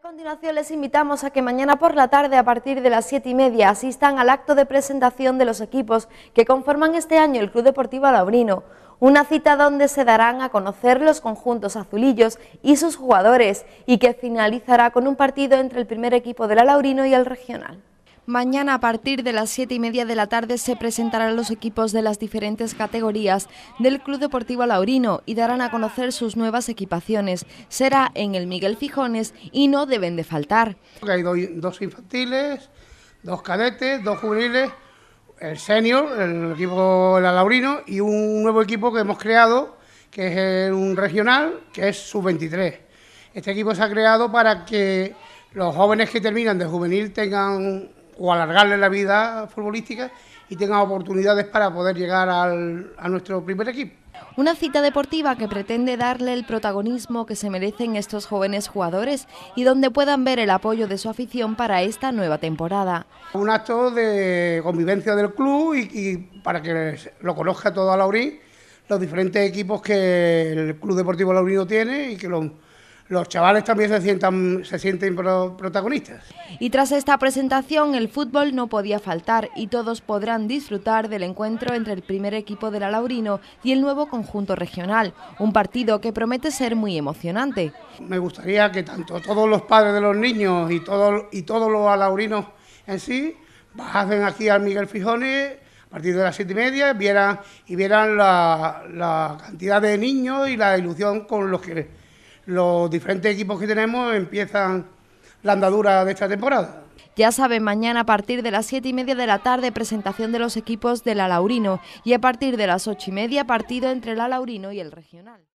a continuación les invitamos a que mañana por la tarde a partir de las 7 y media asistan al acto de presentación de los equipos que conforman este año el Club Deportivo Alaurino, una cita donde se darán a conocer los conjuntos azulillos y sus jugadores y que finalizará con un partido entre el primer equipo del Alaurino y el regional. Mañana a partir de las 7 y media de la tarde se presentarán los equipos de las diferentes categorías del Club Deportivo Laurino y darán a conocer sus nuevas equipaciones. Será en el Miguel Fijones y no deben de faltar. Hay dos infantiles, dos cadetes, dos juveniles, el senior, el equipo la Laurino y un nuevo equipo que hemos creado que es un regional, que es sub-23. Este equipo se ha creado para que los jóvenes que terminan de juvenil tengan o alargarle la vida futbolística y tengan oportunidades para poder llegar al, a nuestro primer equipo. Una cita deportiva que pretende darle el protagonismo que se merecen estos jóvenes jugadores y donde puedan ver el apoyo de su afición para esta nueva temporada. Un acto de convivencia del club y, para que lo conozca todo a Laurín, los diferentes equipos que el Club Deportivo Laurino tiene y que lo los chavales también se sienten protagonistas. Y tras esta presentación, el fútbol no podía faltar y todos podrán disfrutar del encuentro entre el primer equipo del Alaurino... y el nuevo conjunto regional, un partido que promete ser muy emocionante. Me gustaría que tanto todos los padres de los niños y, y todos los alaurinos en sí bajasen aquí al Miguel Fijones a partir de las siete y media y vieran la cantidad de niños y la ilusión con los que los diferentes equipos que tenemos empiezan la andadura de esta temporada. Ya saben, mañana a partir de las 7 y media de la tarde presentación de los equipos de la Laurino y a partir de las 8 y media partido entre la Laurino y el Regional.